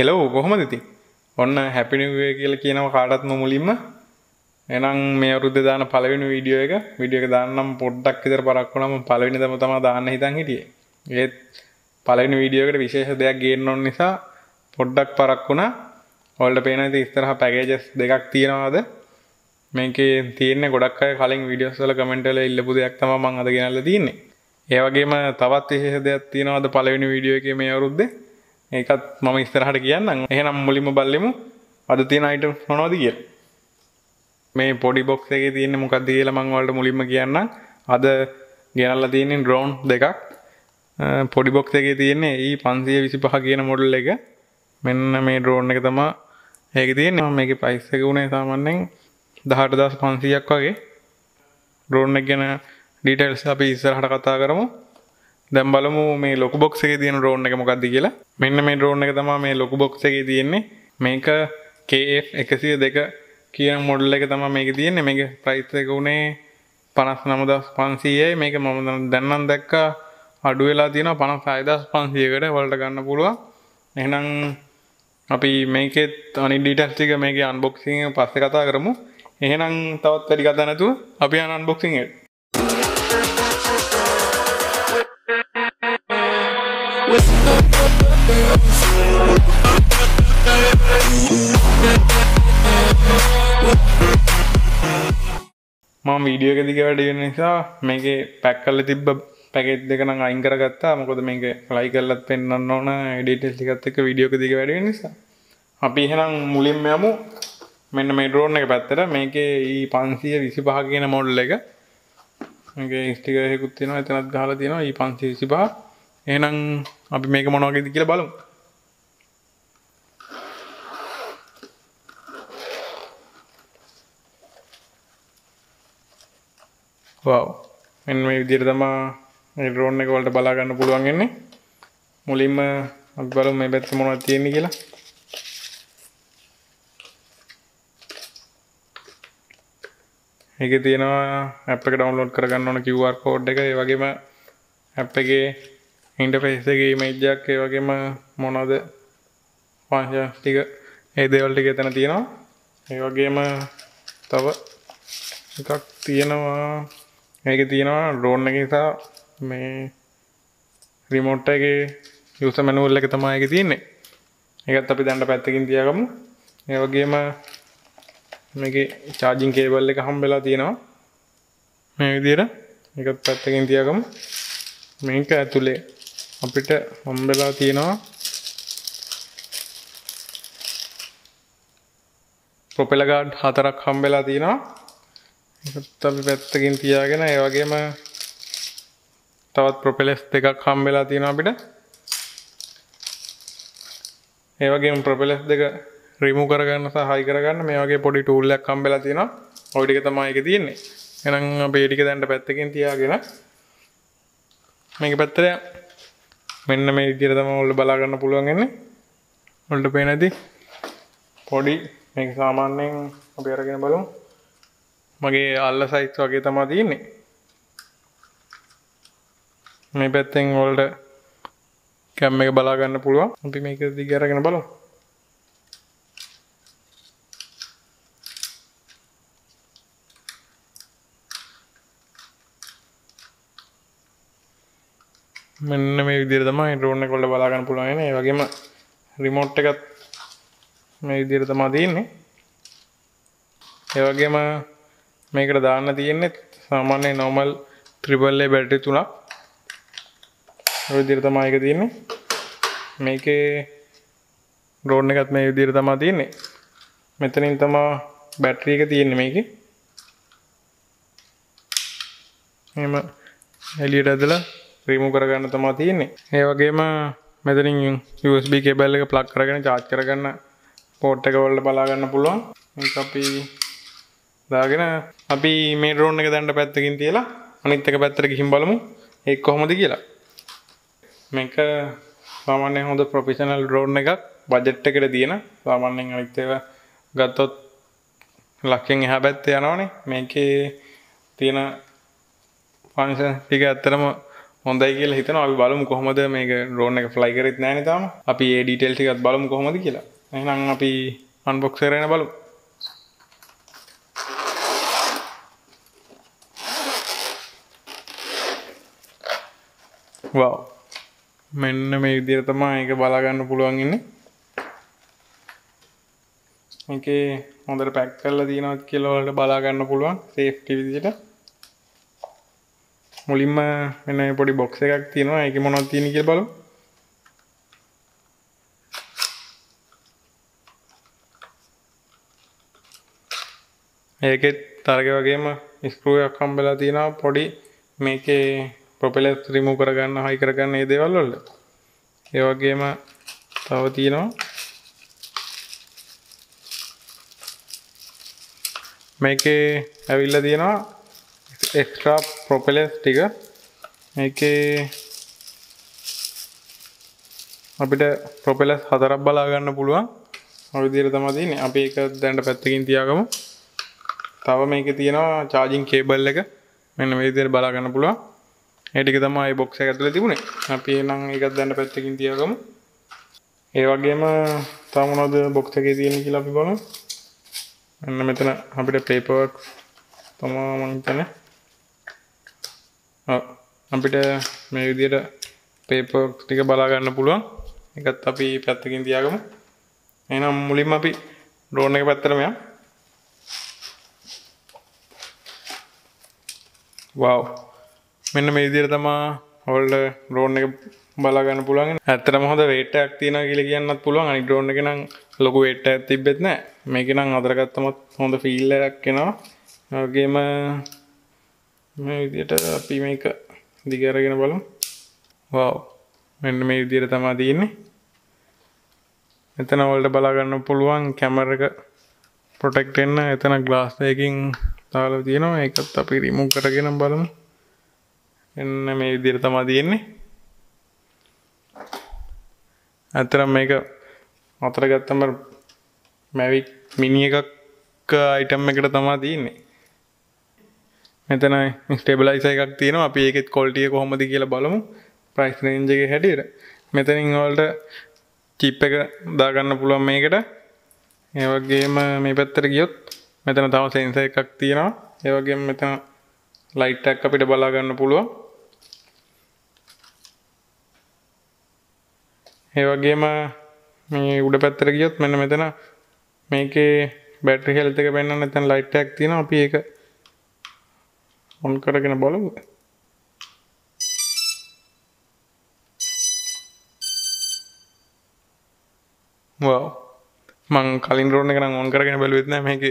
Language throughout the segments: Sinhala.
හෙලෝ කොහොමද ඉතින් ඔන්න හැපි නිව් ඉයර් කියලා කියනව කාටත් නොමුලින්ම එහෙනම් මේ අවුරුද්දේ දාන පළවෙනි වීඩියෝ එක වීඩියෝ එක දාන්නම් පොඩ්ඩක් විතර පරක් වුණාම පළවෙනි දම තමයි දාන්න හිතන් හිටියේ ඒත් පළවෙනි වීඩියෝ එකට විශේෂ දෙයක් ගේන්න ඕන නිසා පොඩ්ඩක් පරක් වුණා ඔයාලට පේන ඉතින් ඉස්සරහා පැකේජස් දෙකක් තියෙනවාද මේකේ තියෙන්නේ ගොඩක් අය කලින් වීඩියෝස් වල කමෙන්ට් වල ඉල්ලපු දෙයක් තමයි මම අද ගෙනල්ලා තියෙන්නේ ඒ වගේම තවත් විශේෂ දෙයක් තියෙනවාද පළවෙනි වීඩියෝ එකේ මේ අවුරුද්දේ ඒකත් මම ස්තරහට කියන්න එහෙනම් මුලිම බල්ලෙමු අද තියෙන අයිට මොනවද කිය මේ පොඩි බොක් එක තියන්න මොකක්ද කියල මංවලට මුලිම කියන්න අද ගෙනල්ල තියෙන ඩ්‍රෝන්් දෙකක් පොඩි බොක් එකේ තියන්නේ ඒ පන්සිය විසි පහ කියන මොඩල් එක මෙන්න මේ ඩ්‍රෝන් එක තමා ඒක තියන්නේ මේක පයිස්සක වුණේ සාමන්නෙන් දහට දස් පන්සියක් වගේ ඩ්‍රෝන් ගැන ඩීටල්ස් අපි ඉස්සරහට කතා කරමු දැම් බලමු මේ ලොක බොක්සේ තියෙන රෝන් එක මොකක්ද කියලා මෙන්න මේ රෝන් එක තමා මේ ලොක බොක්සගේ තියෙන්නේ මේක කF එකසිය දෙක කියන මොඩල් එක තම මේක තියෙන්නේ මේක ප්‍රයිස්ක වුණේ පනස් නමදස් පන්සීයයි මේක මම දැන්නම් දැක්කා අඩු වෙලා තියෙන පනස් අයදස් පන්සියකට වලට ගන්න පුළුවන් එහෙනම් අපි මේකෙත් අනි ඩීටස්ටික මේක අන්බොක්සිං පස්ස කතා කරමු එහෙනම් තවත් වැඩි කතා නැතුව අපි අනන්බොක්සිං එට මම වීඩියෝ එක දිග වැඩ නිසා මේකේ පැක්කල්ල තිබ්බ පැකෙට් දෙකන අයිංකර ගත්තා මොකොද මේක ලයි කල්ලත් පෙන්න්න ඕන ඩිටෙල් එකත් එක වීඩියෝක දිග වැඩ නිසා අපි එහෙනම් මුලින්ම යමු මෙන්න මේ ඩ්‍රෝන් එක පැත්තර මේකේ ඒ පන්සිය විසි පහ කියන මොඩ්ල එක ස්ටිකයකුත් තියෙනවා එතනත් ගහලා තියෙනවා ඒ පන්සිය විසි පහ එනම් අපි මේක මොනවගේද කියලා බලමු වව් මෙන්න මේ විදිහට තමයි මේ ඩ්‍රෝන් එක වලට බලා ගන්න පුළුවන් වෙන්නේ මුලින්ම අපි බලමු මේ පැත්තේ මොනවද තියෙන්නේ කියලා මේකේ තියෙනවා app එක download කරගන්න ඕන QR code එක ඒ වගේම app එකේ ඉන්ටපෙස්සගේ මජ්ජක් ඒ වගේම මොනොද පංශටික ඒ දේවල්ටික එතන තියෙනවා ඒ වගේම තව එකක් තියෙනවා ඒක තියෙනවා රෝන් එක නිසා මේ රිමෝට්ටගේ යුස මැනුවල්ල එක තමා එක තියන්නේ එකත් අපි දැන්ට පැත්තකින් තියගමු ඒ වගේම මේක චාජිං කේබල් එක හම් වෙලා තියෙනවා මේ විදියට එකත් පැත්තකින් තියගමු මේක ඇතුලේ අපිට හම්බෙලා තියෙනවා ප්‍රොපෙල ගාඩ් හතරක් හම්බෙලා තියෙනවා ඒකත් අපි පැත්තකින් තියාගෙන ඒ වගේම තවත් ප්‍රොපෙලස් දෙකක් හම්බෙලා තියෙනවා අපිට ඒ වගේම ප්‍රොපෙලස් දෙක රිමූ කරගන්න සහ හයි කරගන්න මේ වගේ පොඩි ටූල් එකක් හම්බෙලා තියෙනවා ඔය ටික තමයි ඒක තියෙන්නේ එහෙනම් අපි ඒ ටික දැන් පැත්තකින් තියාගෙන මේක පැත්තට මෙන්න මේ විදිහට තමයි ඔයාලට බලා ගන්න පුළුවන් වෙන්නේ. ඔයාලට පේනදි පොඩි මේක සාමාන්‍යයෙන් අපි අරගෙන බලමු. මගේ අල්ල සයිස් වගේ තමයි තියෙන්නේ. මේ පැත්තෙන් ඔයාලට කැම් එක බලා ගන්න පුළුවන්. අපි මේක දිග අරගෙන බලමු. මෙන්න මේ විදිර තමයි ඩෝන්න කොල්ඩ බලාගන්න පුළුවන වගේම රිමෝට් එකත් මේ විදිර තමා තියන්නේ ඒවගේම මේකට දාන්න තියෙන්නේ සාමාන්‍ය නොමල් ත්‍රිබල්ලේ බැටි තුනක් විදිර තමා එක තියන්නේ මේකේ ඩෝන් එකත් මේ විදිර තමා තියන්නේ මෙතනින් තමා බැට්‍රී එක තියෙන්නේ මේක එම එලියට ඇදලා ්‍රීමු කරගන්න තමා තියන්නේ ඒ වගේම මෙතනින් USB කෙබල් එක ප්ලක් කරගෙන චාච් කරගන්න පෝට් එක වල්ට බලාගන්න පුළුවන් අපි දාගෙන අපි මේ රෝන් එක දැන්ට පැත්තකින් තියලා අනිත්තක පැත්තර ගිහිම් බලමු එක් කොහොමද කියලා මේක සාමාන්‍ය හොඳ ප්‍රොෆිෂනල් රෝන් එකක් බජට් එකට තියෙන සාමාන්‍යෙන් අනිත්තව ගත්තොත් ලක්කෙන් එහා පැත්ත යනවනේ මේකේ තියෙන පංස ටික ඇත්තරම හොඳයි කියලා හිතන අපි බලමු කොහොමද මේක රෝන් එක ෆ්ලයි කරෙත් නෑනේ තාම. අපි ඒ ඩීටේල් ටිකත් බලමු කොහොමද කියලා. එහෙනම් අපි අන්බොක්ස් කරගෙන බලමු. වව්. මෙන්න මේ විදිහට තමයි ඒක බලා ගන්න පුළුවන් ඉන්නේ. මේකේ හොඳට පැක් කරලා තියෙනවා කියලා වලට බලා ගන්න පුළුවන් සේෆ්ටි විදිහට. මුලින්ම මෙන්න මේ පොඩි බොක්ස් එකක් තියෙනවා. ඒකේ මොනවද තියෙන්නේ කියලා බලමු. ඒකෙත් තරග වගේම ස්ක්‍රූ එකක් හම්බෙලා තියෙනවා පොඩි මේකේ ප්‍රොපෙලර්ස් රිමූව් කරගන්න, හයි කරගන්න මේ දේවල් වල. ඒ වගේම තව තියෙනවා මේකේ ඇවිල්ලා තියෙනවා එක්ස්ට්‍රා ප්‍රොපෙලස් ටික මේකේ අපිට ප්‍රොපෙලස් හතරක් බලාගන්න පුළුවන් විදිර තමතින් අපි එක දැන්ට පැත්තකින් තියාගම තව මේක තියෙනවා චාජිං කේබල් එක මෙන්න විදිර බලාගන්න පුළුවන් ඒටික තමයි බොක්ස ඇතුල තිබුණේ අපි නම් එකත් දැන්න පැත්තකින් තියකම ඒ වගේම තමනොද බොක්ස එකේ තියෙන කියලා අපි බලමු එන්න මෙතන අපිට පේපර්ක් තමා මං හිතන්නේ අපිට මේ විදියට පේපර් ටික බලාගන්න පුළුවන් එකත් අපි පැත්තකින් තියාගම එනම් මුලින්ම අපි ඩෝන එක පැත්තරම යම් වව් මෙන්න මේ විදිහට තමා හොල්ඩ ඩ්‍රෝන් එක බලාගන්න පුළුවන් ඇත්තටම හොඳ වේට් එකක් තියෙනවා කියලා කියන්නත් පුළුවන් අනිත් ඩ්‍රෝන් එක නම් ලොකු වේට් එකක් තිබ්බෙත් නැහැ මේක නම් අතර ගත්තමත් හොඳ ෆීල් එකක් එනවා ඒ වගේම මේ විදියට අපි මේක දිගරගෙන බලමු වව් මෙන්න මේ විදියට තමා තියෙන්නේ මෙතන ඔවලට බලාගන්න පුළුවන් කැමර එක ප්‍රොටෙක්ට් වෙන්න එතන ග්ලාස් එකකින් දාලා තියෙනවා ඒකත් අපි රිමූව් කරගෙන බලමු එන්න මේ විදියට තමා තියෙන්නේ ඇතරම් මේක අතර ගත්තම මැවික් මිනි එකක් අයිටම් එකට තමා තියන්නේ මෙතන ස්ටේබලයිස එකක් තියෙන අපි ඒකෙත් කොල්ටිය කොහොමද කියල බලමු ප්‍රයිස් රෙන්ජගේ හැටියට මෙතනින් වලට චිප් එක දාගන්න පුළුවන් මේකට ඒවගේම මේ පැත්තර ගියොත් මෙතන තව සෙන්ස එකක් තියෙනවා ඒවගේ මෙතන ලයිට්ටක් අපිට බලාගන්න පුළුවන් ඒවගේම මේ උඩ පැත්තර ගියොත් මෙන්න මෙතන මේකේ බැට්‍රි හෙල්තක පෙන්න්න එතන ලයිට්ටක් තියෙන අපි ඒක ඔන් කරගෙන බලමු මං කලින් රෝණ කරන ඔන් කරගෙන බැලුවෙත්න මේක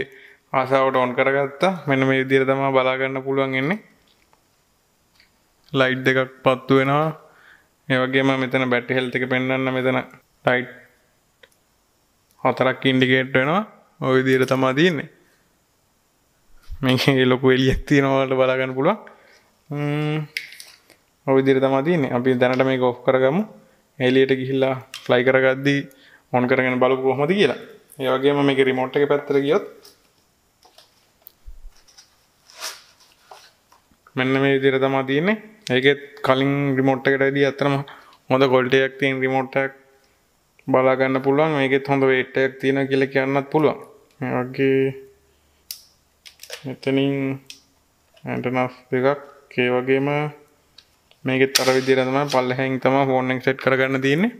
ආසාාවට ඔන් කරගත්තා මෙන මේ දිර තම බලාගන්න පුළුවන් එන්නේ ලයිට් දෙකක් පත්තු වෙනවා ඒවගේම මෙතන බැට් හෙල්ත එක පෙන්න්න මෙතන ලයිට් හතරක් ඉන්ඩිකේට් වෙනවා ඔය දිර තමා තියන්නේ මේ ලොකු එලියක් තියෙනවලට බලාගන්න පුළුවන් ඔවිදිර තමතින අපි දැනට මේ ගෝ් කරගමු එලියට ගිහිල්ලා ෆ්ලයි කරගද්දී ඔොන් කරගෙන බලපු කොහොමති කියලා ඒවගේ මේක රිමෝට් එක පැත්තර ගියොත් මෙන්න මේ විදිර තමා තියන්නේ ඒකෙත් කලින් රිමෝට් එකට දී අතරම හොඳ ගොල්ටයක් තියෙන් රිමෝට්ටක් බලාගන්න පුළුවන් මේකෙත් හොඳ වෙට්ටයක් තියෙන කියල කියන්නත් පුළුවන් ඒගේ මෙතනින් ඇටනස් දෙකක් ඒ වගේම මේක තර විදිහට තමයි පල්ලෙහෙන් තමයි ෆෝන් එක සෙට් කරගන්න තියෙන්නේ.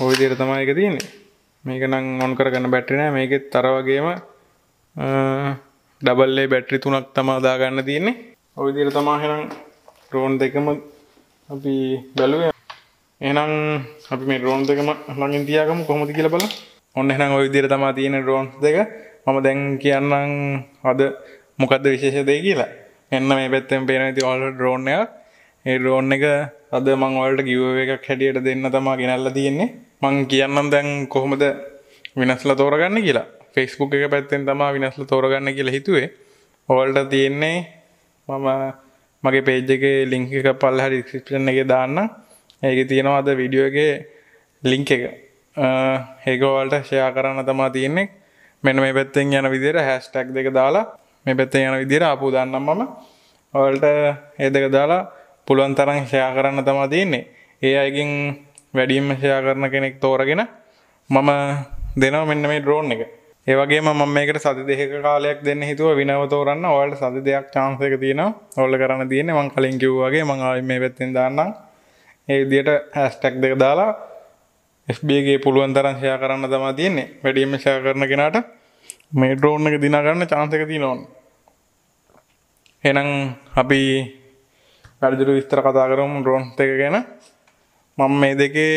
ওই විදිහට තමයි ඒක තියෙන්නේ. මේක නම් ඔන් කරගන්න බැටරි නෑ. මේකෙත් තර වගේම ඩබල් ඒ බැටරි තුනක් තමයි දාගන්න තියෙන්නේ. ওই විදිහට තමයි එහෙනම් ඩ්‍රෝන් දෙකම අපි බැලුවේ. එහෙනම් අපි මේ ඩ්‍රෝන් දෙකම ළඟින් තියාගමු කොහොමද කියලා බලමු. ඔන්න එනම් ඔය විදිර තමා තියෙන ඩ්‍රෝන්ස් දෙක මම දැන් කියන්නම් අද මොකක්ද විශේෂ දෙය කියලා එන්න මේ පැත්තෙන් පේන ඇති ඔල්ට ඩ්‍රෝන් එකක් ඒ රෝන් එක අද මං වලට ගිව එකක් හැටියට දෙන්න තමා ගෙනල්ල තියෙන්නේ මං කියන්නම් දැන් කොහොමද වෙනස්ල තෝරගන්න කියලා ෆෙස්බුක් එක පැත්තෙන් තමා වෙනස්ල තෝරගන්න කියලා හිතුවේ ඔවල්ට තියෙන්නේ මම මගේ පේජ් එක ලිංක එක පල්හරි ක්ෂිප්ෂන් එක දාන්න ඒක තියෙනවා අද විඩියෝ එක ලිංක එක ඒකෝවල්ට ෂයා කරන්න තමා තියන්නේ මෙන මේ පැත්තෙන් යන විදිර හැස්ටැක් දෙක දාලා මේ පැත්තේ යන විදිර අපපු දන්නම් මම ඔවල්ට ඒ දෙක දාලා පුළුවන් තරන් ෂයා කරන්න තමා තියන්නේ ඒ අයකින් වැඩියම් ෂයා කරන කෙනෙක් තෝරගෙන මම දෙනව මෙන්න මේ ඩ්‍රෝන් එක ඒවගේ මම මේකට සති දෙක කාලයක් දෙන්න හිතුව විනව තෝරන්න ඔයාලට සති දෙයක් chance එක තියෙනවා ඔයාල කරන්න තියෙන්නේ මං කලින් කිව්වාගේ මං ආයෙ මේ පැත්තෙන් දාන්නම් ඒ විදියට hashtag දෙක දාලා ස්බගේ පුළුවන් තරන් ෂයා කරන්න තමා තියන්නේ වැඩියම ෂයා කරන කෙනට මේ ඩ්‍රෝන් එක දිනාගන්න චාන්සක ති නොන් එනම් අපි වැඩදුරු විස්තර කතා කරම ඩ්‍රෝන් එක ගැන මම මේ දෙකේ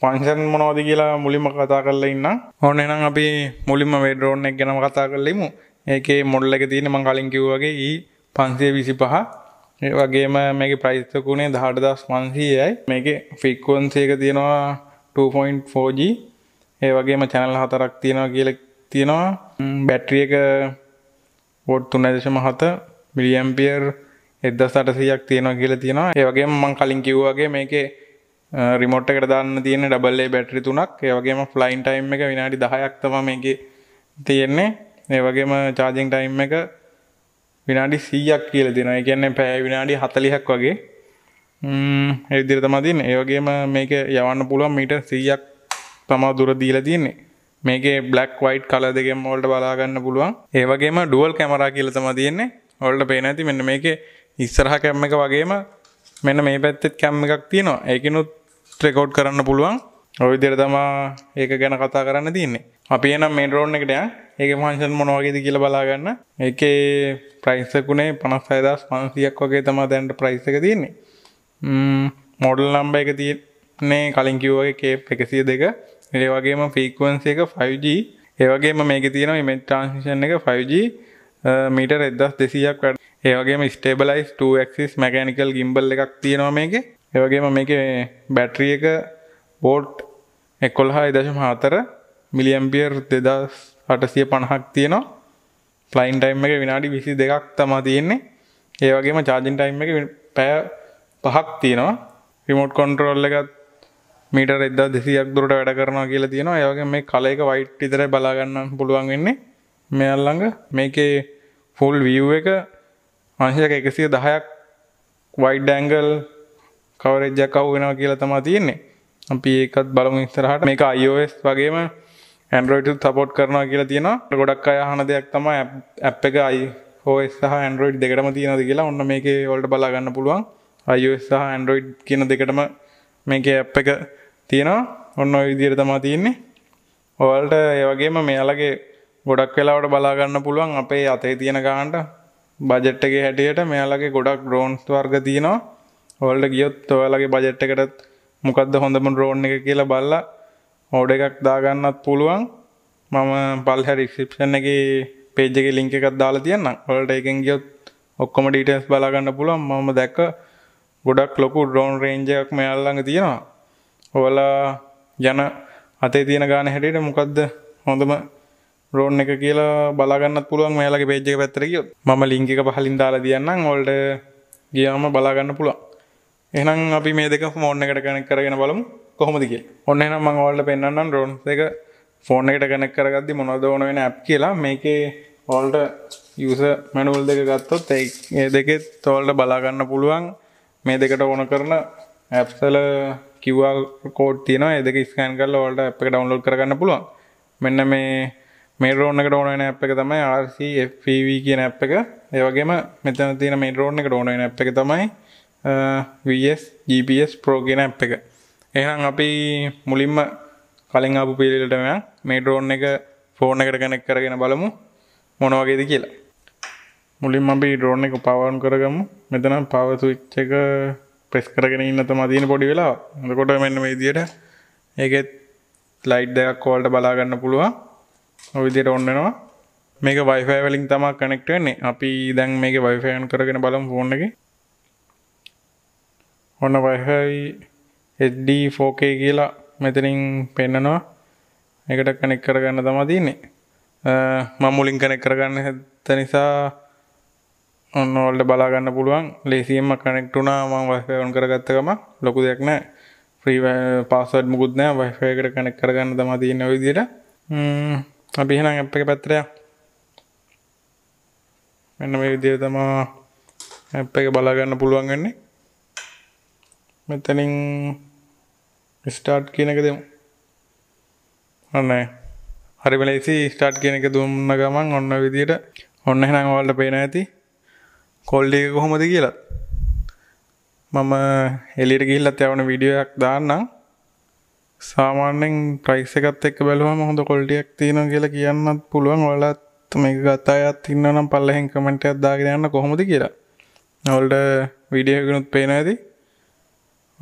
පංසන් මොනෝද කියලා මුලිම කතා කරල ඉන්න ඕන එනම් අපි මුලින්ම වේඩරෝන් එක ගැනම කතා කරලෙමු ඒකේ මොඩල්ල එක තියෙන මං කලින් කිව්වගේ ඒ e පන්සිය විසි පහ ඒ වගේම මේක ප්‍රයිස්තකුණේ දහටදස් පන්සීයයි මේක ෆික්වන්සේක තියෙනවා 2.4G ඒ වගේම චැනල් හතරක් තියෙනවා කියල තියෙනවා බැට්‍රිය එක පොට් තුනදශම හත මිලියම්පියර් එද සටසියක් තියෙනවා කියල තියෙනවා ඒ වගේ මං කලින් කිව්වාගේ මේක රිමොට් එකට දාන්න තියෙන ඩබල්ලේ බැටරි තුනක් ඒ වගේම ෆ්ලයින් ටයිම් එක විනාඩි දහයක්තම මේක තියෙන්නේ ඒ වගේම චාජිං ටයිම් එක විනාඩි සීයක් කියල දෙෙන කියන්නේ පැය විනාඩි හතලිහක් වගේ එදිර තමතින් ඒවගේම මේක යවන්න පුළුවන් මීට සීයක් තමා දුර දීල තියන්නේ මේකේ බ්ලක් වයිට් කල දෙකෙන් ඔොල්ට බලාගන්න පුළුවන් ඒවගේම ඩුවල් කැමරා කියල තම තියෙන්නේ ඔල්ට පේන ඇති මෙන්න මේක ඉස්සරහ කැම්ම එක වගේම මෙන්න මේ පැත්තෙත් කැම්ම එකක් තියෙනවා ඒකනුත් ත්‍රෙකෝඩ් කරන්න පුළුවන් ඔවිදිර තමා ඒක ගැන කතා කරන්න තියන්නේ අපි එනම් මේ රෝන් එකට ඒක මංශන් මොනවාගේද කියල බලාගන්න ඒකේ ප්‍රයිස්සකුණේ පනස් අයදස් පන්සියක් වගේ තමා දැන්ට ප්‍රයිස්සක තියන්නේ මොඩල් නම්බ එක තියන්නේ කලින් කිව්වගේ කේප් එකසිය දෙක ඒ වගේම ෆීක්වන්සි එක 5G ඒවගේම මේක තියෙන මෙට ට්‍රන්සිෂන් එක 5G මීට එදස් දෙසියක් වැඩ ඒවගේම ස්ටේබලයිස් 2ක්සිස් මැකැනිකල් ගිම්බල් එකක් තියෙනවා මේක ඒවගේම මේක බැට්‍රිය එක බෝට් එකොල්හා එදශම හතර මිලියම්පියර් දෙදස් අටසිය පණහක් තියෙනවා ෆලයින් ටයිම් එක විනාඩි විසි දෙකක් තමා තියෙන්නේ ඒවගේම චාජින් ටයිම් එක පෑ පහක් තියෙනවා රිමෝට් කොන්ට්‍රෝල් එකත් මීට එද දෙසියක් දුරට වැඩ කරනවා කියලා තියෙනවා ඒවගේ මේ කල එක වයිට් ඉතර බලාගන්න පුළුවන් වෙන්නේ මෙයල්ලඟ මේකේ ෆුල් විය් එක අංශක එකසිය දහයක් වයිඩ් ඇංගල් කවරෙජ්ජක් කව් වෙනවා කියලා තමා තියෙන්නේ අපි ඒකත් බලමු ඉස්සරහට මේක iOS වගේම ඇන්ඩරෝයිට සපෝට් කරනවා කියලා තියෙනවා ගොඩක් අය අහන දෙයක් තමයි ඇප් එක අයි හෝස් සහ ඇන්ඩරෝයිඩ් දෙකටම තියෙනද කියලා ඔන්න මේකේ වලට බලාගන්න පුළුවන් අයෝස් සහ ඇන්ඩරෝයිඩ් කියන දෙකටම මේක ඇප් එක තියෙනවා ඔන්න විදිර තමා තියෙන්නේ ඔවල්ට ඒවගේම මෙයාලගේ ගොඩක් වෙලාවට බලාගන්න පුළුවන් අපේ අතේ තියෙන ගාන්ට බජට්ටගේ හැටියට මෙයාලගේ ගොඩක් ්‍රෝන්ස් වර්ග තියෙනවා ඔවල්ට ගියොත් ඔයාලගේ බජට් එකටත් මොකක්ද හොඳම රෝන් එක කියලා බල්ලා ඕඩ එකක් දාගන්නත් පුළුවන් මම පල්හැ රික්ෂිප්ෂන් එක පේජගේ ලිංක එකත් දාලා තියන්න ඔලට එකෙන් ගියොත් ඔක්කොම ඩීටස් බලාගන්න පුළුවන් මම දැක්ක ගොඩක් ලොකු ඩ්‍රෝන් රේන්ජයක් මෙයාල්ලඟ තියෙනවා ඔවලා යන අතේ තියෙන ගාන හැටියට මොකක්ද හොඳම රෝන් එක කියලා බලාගන්න පුළුවන් මෙයාලගේ පේජ්ජක පැත්තරකියොත් මම ලිංකික පහලින් දාලා තියන්නම් ඔොල්ට ගියාම බලාගන්න පුළුවන් එහෙනම් අපි මේ දෙක ෆෝන් එකට කනෙක් කරගෙන බලමු කොහොමදික ඔන්න එනම් මං ඔල්ට පෙන්න්නම් රෝන් දෙක ෆෝන් එකට කනෙක් කරගදදි මොනද ඕන වෙන ඇප් කියලා මේකේ ඔල්ට යස මැනුවල් දෙක ගත්තොත් ඒ දෙකෙත් තෝල්ට බලාගන්න පුළුවන් මේ දෙකට ඕන කරන ඇප්සල කිවවා කෝඩ් තියන එදක ස්කන් කල්ල වලට අප එක ඩවන්ලෝඩ් කරගන්න පුළුවන් මෙන්න මේ මේ රෝණක ඕනන අප එක තමයි RCFV කියන අප් එක ඒවගේම මෙතන තියෙන මේ රෝණ එක ඕනන අප එක තමයි VS GPS ප්‍රෝ කියන අප් එක එහම් අපි මුලින්ම කලින් අපපු පිළිලටම මේ ඩෝන් එක ෆෝර්න එකට කැනෙක් කරගෙන බලමු මොනවගේද කියලා මුලින් අපි ඩෝන එක පවන් කරගමු මෙතන පවසුච්ච එක ප්‍රෙස් කරගෙන ඉන්න තම තියෙන පොඩි වෙලා හොඳකොට මෙන්න මේ දියට ඒකෙත් ලයිට් දෙයක් කෝල්ට බලාගන්න පුළුවන් ඔවිදියට ඔන්නනවා මේක වයිෆය වලින් තමා කනෙක්ට වෙන්නේ අපි දැන් මේක වයිෆයන් කරගෙන බලම් ෆෝන් එක ඔන්න වයිහයි එඩ්ඩ4කේ කියලා මෙතනින් පෙන්නනවා එකට කනෙක් කරගන්න තමා තියන්නේ මම මුලින් කනෙක් කරගන්න හැත්ත නිසා ඔන්නෝල්ට බලාගන්න පුළුවන් ලේසියෙන්ම කනෙක්ටුනා මං වයිෆයවන් කරගත්තකම ලොකු දෙයක් නෑ ්‍රී පාසට මුකුත්නෑ වයිෆයකට කනෙක් කරගන්න තම තියන්න විදිට අපි හෙනම් අප එක පැත්‍රයා මෙන්න මේ විදිය තමා ඇප් එක බලාගන්න පුළුවන් වෙන්නේ මෙතනින් ස්ටාර්ට් කියනක දෙමු ඔන්නෑ හරිමලේසි ස්ටාර්ට් කියනක දුන්න ගමන් ඔන්න විදියට ඔන්න හෙනම් වල්ට පේන ඇති කොල්ඩ කොහොමද කියලා මම එලිට ගිල්ලත් යවන විඩියයක් දාන්නම් සාමාන්‍යෙන් ප්‍රයිස් එකත් එක් බැලුවම හොඳ කොල්ඩියක් තියෙන කියලා කියන්නත් පුළුවන් ඔලත් මේ ගත අයත් ඉන්න නම් පල්ලහෙන් කමෙන්ට අදදාගෙන යන්න කොහොමද කියලා නොල්ඩ විඩියගෙනුත් පේන ඇති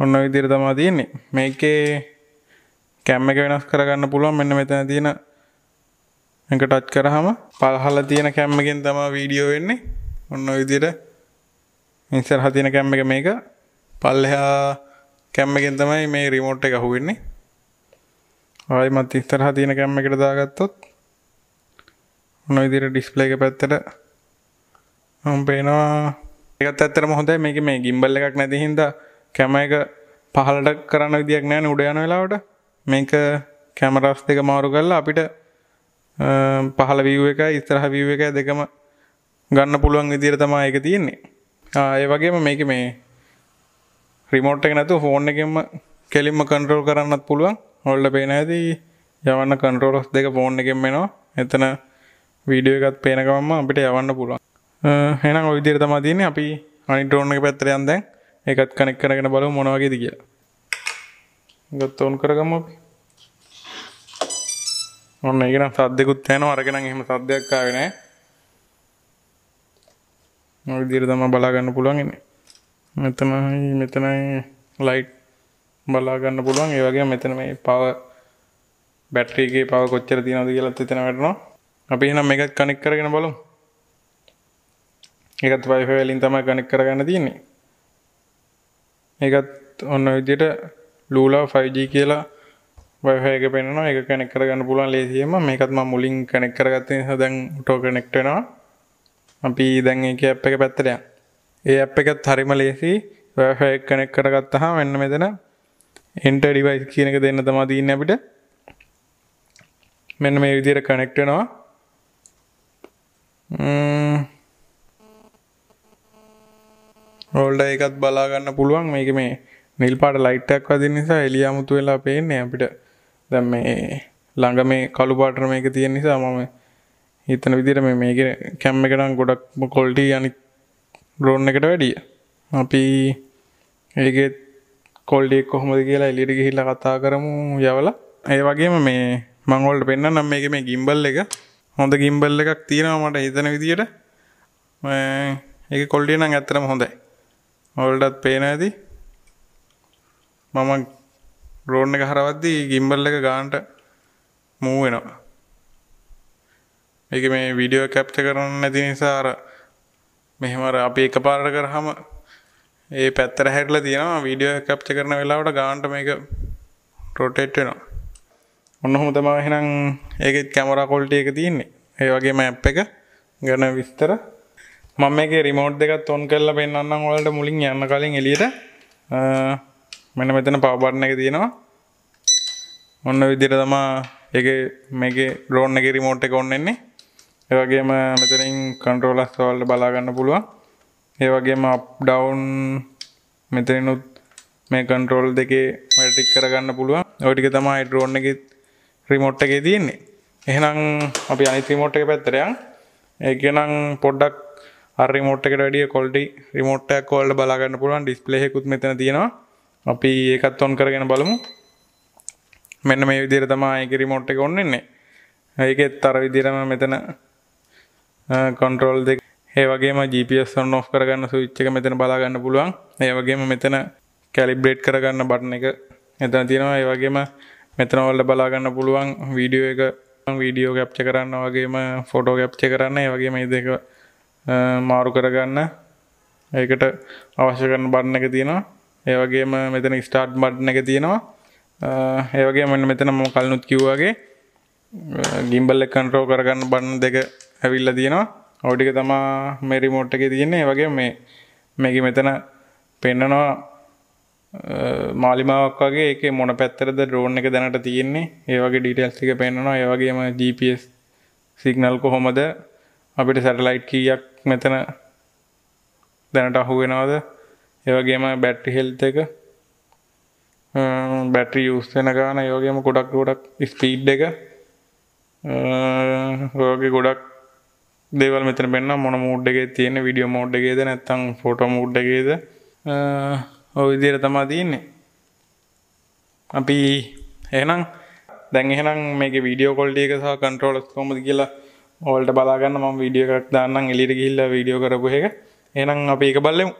ඔන්න විදිර තමා තියන්නේ මේකේ කැම්ම එක වෙනස් කරගන්න පුළුවන් මෙන්න මෙතන තියෙන එක ටච් කරහම පල්හල තියෙන කැම්මකින් තමා වීඩියෝ වෙන්නේ ඔන්න විදිට ඉන්සර් හතින කැම්ම එක මේක පල්ලෙහා කැම්මකින් තමයි මේ රිමෝට් එක හුවෙන්නේ ආයි මත් ඉස්තර හතින කැම්ම එකට දාගත්තොත් ඔන්න විදිර ඩිස්පලේ එක පැත්තට පේනවා එකත් ඇත්තරම හොඳයි මේක මේ ගිම්බල් එකක් නැතිහින්ද කැම එක පහලට කරන්න විදියක් නෑන උඩ යන වෙලාවට මේක කැමරස් දෙක මාරු කල්ලා අපිට පහළ වීව එක ඉස්තරහ වීව එක දෙකම ගන්න පුළුවන් විදිර තමා එක තියෙන්නේ ඒ වගේම මේක මේ රිමෝට් එක නැතු ෆෝන් එකෙන්ම කෙලින්ම කන්ට්‍රෝල් කරන්නත් පුළුවන් හොල්ඩ පේන ඇති යවන්න කන්ට්‍රෝලොස් දෙක ෆෝන් එකෙන් වෙනවා එතන වීඩියෝ එකත් පේනකවම අපිට යවන්න පුළුවන් හෙනම් ඔවිදිර තමා තියන්නේ අපි අනිටෝන් එක පැත්තරයන් දැන් එකත් කනෙක් කරගෙන බලු මොනවගේද කිය ගත් ඔවන් කරගම අපි ඔන්න ඒගෙන සද්යකුත් යන අරගෙනම් එහෙම සද්‍යයක්කාවෙනෑ විදිර තම බලාගන්න පුළුවන්ගෙන මෙතනයි මෙතනයි ලයිට් බලාගන්න පුළුවන් ඒ වගේ මෙතන මේ පව බැට්‍රීගේ පව කොච්චර තියනද කියලත් එතන වැටනවා අපි එනම් එකත් කනෙක් කරගෙන බලු එකත් වයිෆ වැලින් තමයි කනෙක් කරගන්න තියන්නේ එකත් ඔන්න විදියට ලූලා 5G කියලා වයහයක පෙන්නවා එක කනෙක් කරගන්න පුළුවන් ලේසියම මේකත් ම මුලින් කනෙක් කරගත්තේ හදැන් ටෝ කනෙක්ටෙනවා අපි දැන් එක අප් එක පැත්තරයක් ඒ අප් එකත් හරිම ලේසි වැෆයක් කනෙක් කරගත්ත හා වෙන්න මෙතන එන්ට ඩිවයිස් කියනක දෙන්න තමා දීන්න අපිට මෙන්න මේ විදියට කනෙක්ටනවා රෝල්ඩ එකත් බලාගන්න පුළුවන් මේක මේ නිල් පාට ලයිට්ටක් වදි නිසා එලියමුතු වෙලා පේන්නේ අපිට දැම් මේ ළඟ මේ කළුපාටර මේක තියෙන නිසා මම හිතන විදිර මේ මේක කැම්ම එකටම් ගොඩක්ම කොල්ටි අනි රෝන් එකට වැඩිය අපි ඒගෙත් කොල්ඩෙක් කොහොමද කියලා එලිට ගිහිල්ල කතා කරමු යවල ඒ වගේම මේ මංගොල්ට පෙන්න්න නම් මේක මේ ගිම්බල් එක හොඳ ගිම්බල් එකක් තියෙනවා මට හිතන විදියට ඒ කොල්ඩිය නම් ඇත්තරම හොඳයි ඔවල්ටත් පේන ඇති මම රෝන් එක හරවද්දී ගිම්බල් එක ගාන්ට මූ වෙනවා මේක මේ වීඩියෝ කැප්චර් කරන්න නැති නිසා අර මෙහෙම අර අපි එකපාරට කරාම ඒ පැත්තට හැරිලා තියෙනවා වීඩියෝ කැප්චර් කරන වෙලාවට ගානට මේක රොටේට් වෙනවා. ඔන්න ඔහොම තමයි එහෙනම් ඒකෙත් කැමරා ක්වොලිටි එක තියෙන්නේ. ඒ වගේ මැප් එක ගැන විස්තර මම මේකේ රිමෝට් දෙකත් ඔන් කරලා පෙන්වන්නම් ඔයාලට මුලින් යන්න කලින් එළියට මෙන්න මෙතන පවර් බටන් එක තියෙනවා. ඔන්න විදිහට තමයි ඒකේ මේකේ ඩ්‍රෝන් එකේ රිමෝට් එක ඔන් වෙන්නේ. ඒවගේම මෙතරින් කන්ට්‍රෝලස් වල්ට බලාගන්න පුළුවන් ඒවගේම අප්ඩවන්් මෙතනුත් මේ කන්ට්‍රෝල් දෙකේ මටික් කරගන්න පුළුවන් ඔටික තමයි ඩ්‍රෝන් එක රිමොට් එකේ තියෙන්නේ එහෙනම් අපි අනි රිමෝට් එක පැත්තරයන් ඒකනම් පොඩ්ඩක් රිමෝට් එකට වැඩිය කොල්ටි රිමෝට්ටයක් කොල්ඩ බලාගන්න පුළුවන් ඩිස්පලෙකුත් මෙතන තියෙනවා අපි ඒකත් ඔොන් කරගෙන බලමු මෙන්න මේ විදිර තමා ඒක රිමෝට් එක ඔන්නන්නේ ඒකෙත් තර විදිරම මෙතන කොන්ට්‍රෝල් දෙක් ඒවගේම GPS ඔන්න ඔෆ් කරගන්න සුවිච්ච එක මෙතන බලාගන්න පුළුවන් ඒවගේම මෙතන කැලිබ්‍රේට් කරගන්න බටන එක එතන තියෙනවා ඒවගේම මෙතන ඔල්ල බලාගන්න පුළුවන් වීඩියෝ එක වීඩියෝ ගැප්ච කරන්න වගේම ෆොටෝ ගැප්ච කරන්න ඒවගේ මේ දෙක මාරු කරගන්න ඒකට අවශ්‍ය කරන බන්න එක තියෙනවා ඒවගේම මෙතන ස්ටාර්ට් බඩ්න එක තියෙනවා ඒවගේ මෙන්න මෙතන මො කල්නුත් කිව්වාගේ ගිම්බල්ල කන්ට්‍රෝ කරගන්න බන්න දෙක ඇවිල්ල තියෙනවා ඔටික තමා මෙරි මෝට්ටක තියන්නේ වගේ මේ මෙකි මෙතන පෙන්නනවා මාලිමාවක් වගේ එක මොන පැත්තරද ඩ්‍රෝන් එක දැනට තියෙන්නේ ඒවගේ ඩීටල්ස්ටික පෙන්නවා ඒවගේම GPS සිගනල් කොහොමද අපිට සැටලයිට් කීයක් මෙතන දැනට අහු වෙනවද ඒවගේම බැට්ටි හෙල්ත එක බැට්‍රි යස් වෙන ගාන ඒවගේම ගොඩක් ගොඩක් ස්පීඩ් එක ගොඩක් දේවල් මෙතන පෙන්න්න මොන මුඩ්ඩගේ තියෙන විඩියෝ මෝඩ්ඩගේද නැත්තං ෆොටෝ මුඩ්ඩගේද ඔවිදිර තමා තියන්නේ අපි එනම් දැන් එහෙනම් මේක විඩියෝ කොල්ඩියක සහ කන්ට්‍රෝලස් කොමද කියලා ඕල්ට බලාගන්න ම විඩියෝ එකක් දාන්නම් එලිට ගිල්ල විඩියෝ කරපු එක එනම් අපි එක බල්ලෙමු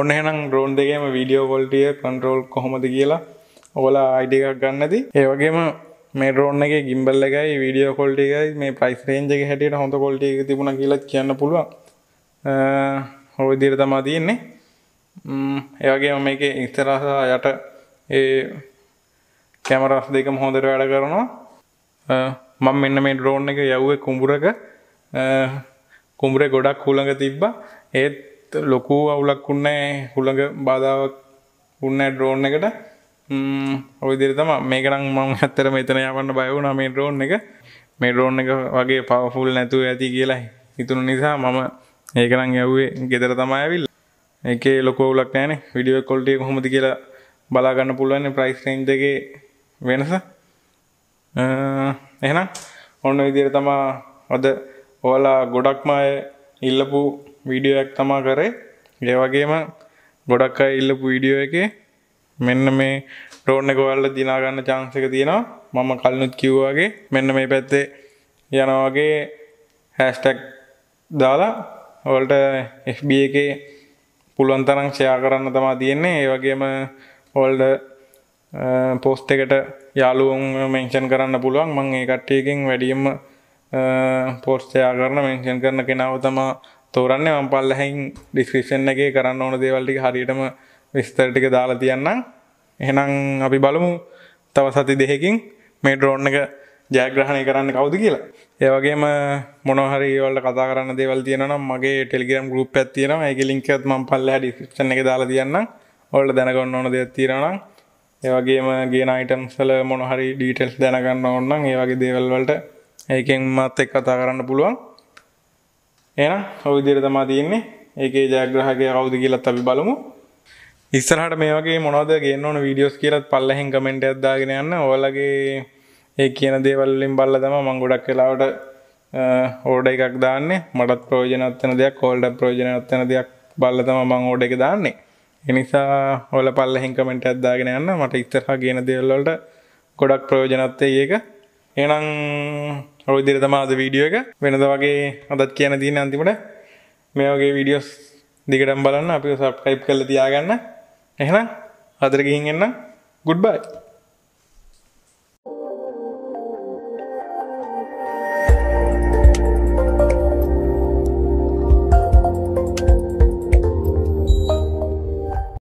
ඔන්න එහෙනම් ඩ්‍රෝන් දෙකේම වීඩියෝ ක්වොලිටිය කන්ට්‍රෝල් කොහොමද කියලා ඔයාලා අයිඩිය එකක් ගන්නදී ඒ වගේම මේ ඩ්‍රෝන් එකේ ගිම්බල් එකයි වීඩියෝ ක්වොලිටි එකයි මේ ප්‍රයිස් රේන්ජ් එක හැටියට හොඳ ක්වොලිටි එකක් තිබුණා කියලා කියන්න පුළුවන් ඔය විදිහට තමයි තියෙන්නේ ඒ වගේම මේකේ ඉස්සරහ යට ඒ කැමරස් දෙකම හොඳට වැඩ කරනවා මම මෙන්න මේ ඩ්‍රෝන් එක යව්වේ කුඹුරක කුඹුරේ ගොඩක් හුළඟ තිබ්බා ඒත් ලොකු අවුලක් උන්නෑ හුළඟ බාධාවක් උන්න ඩ්‍රෝන් එකට ඔයිදිරි තම මේකරම් මං හත්තර මෙතන යවන්න බයවුණ මේ ඩ්‍රෝන් එක මේ ඩ්‍රෝන් එක වගේ පවෆුල් නැතුව ඇති කියලා හිතුණු නිසා මම ඒකරම් යව්වේ ගෙදර තමයිවිල් එකේ ලොකෝවුලක් නෑන විඩියෝ කොල්ටිය හොමති කියලා බලාගන්න පුළුවන් ප්‍රයිස් රේන්ජගේ වෙනස එහෙනම් ඔන්න විදිර තමා අද ඔයාලා ගොඩක්ම අය ඉල්ලපු වීඩියෝයක් තමා කරේ ඒ වගේම ගොඩක් අය ඉල්ලපු වීඩියෝ එකේ මෙන්න මේ රෝණ ගොල්ල දිනාගන්න චාන්සක තියෙනවා මම කල්නුත් කිව්වාගේ මෙන්න මේ පැත්තේ යනවාගේ හැස්ටැක් දාලා ඔවල්ට FB එක පුළුවන් තරම් ෂයා කරන්න තමා තියෙන්නේ ඒ වගේම ඔල්ඩ පෝස්ට එකට යාලුවන් මෙංචන් කරන්න පුළුවන් මං ඒ කට්ටියකින් වැඩියම් පෝස්ටයා කරන මෙංචන් කරන කෙනාව තමා තෝරන්න මම පල්ලහැයින් ඩිස්ක්‍රිප්ෂන් එකේ කරන්න ඕන දේවල්ටික හරියටම විස්තර ටික දාලා තියන්නම් එහෙනම් අපි බලමු තව සති දෙකකින් මේ ඩ්‍රෝන් එක ජයග්‍රහණය කරන්න කවුද කියලා ඒවගේම මොනහරි වලට කතා කරන්න දේවල් තියනම් මගේ ටෙලිගම් ගරුප් ඇත්තියෙනවා එක ලින්කත් ම පල්ල ඩිස්ක්‍රප්ෂන් එක දාලා තියන්න ඔල්ට දැනගන්න ඕන දෙයක් තිරනම් ඒවගේම ගේ අයිටම් සල මොනහරි ඩීටෙල්ස් දැනගන්න ඔන්නන් ඒවගේ දේවල්වලට ඒකෙන් මත් එක් කතා කරන්න පුළුවන් එනම් ඔවිදිර තමා තියෙන්නේ ඒකේ ජයග්‍රහකය කවුද කියලත් අපි බලමු ඉස්සරහට මේ වගේ මොනවද ගේන්න ඕන වීඩියෝස් කියලත් පල්ලහෙන් කමෙන්ට් එකක් දාගෙන යන්න ඔයාලගේ ඒ කියන දේවල් වලින් බලලා තමයි මම ගොඩක් වෙලාවට ඕඩර් එකක් දාන්නේ මටත් ප්‍රයෝජනවත් වෙන දෙයක් ඕල්ඩර් ප්‍රයෝජනවත් වෙන දෙයක් බලලා තමයි මම ඕඩර් එක දාන්නේ ඒ නිසා ඔයාලා පල්ලහෙන් කමෙන්ට් එකක් දාගෙන යන්න මට ඉස්සරහා ගේන දේවල් වලට ගොඩක් ප්‍රයෝජනවත් වෙයි ඒක එහෙනම් ඔවිදිර තමාද වීඩියෝ එක වෙනද වගේ අදත් කියන දීන අන්තිමට මේ වගේ වීඩියෝස් දිගටම් බලන්න අපි සබ්කයිප් කල තියාගන්න එහෙනම් අදර ගිහින් එන්න ගුඩ්බයි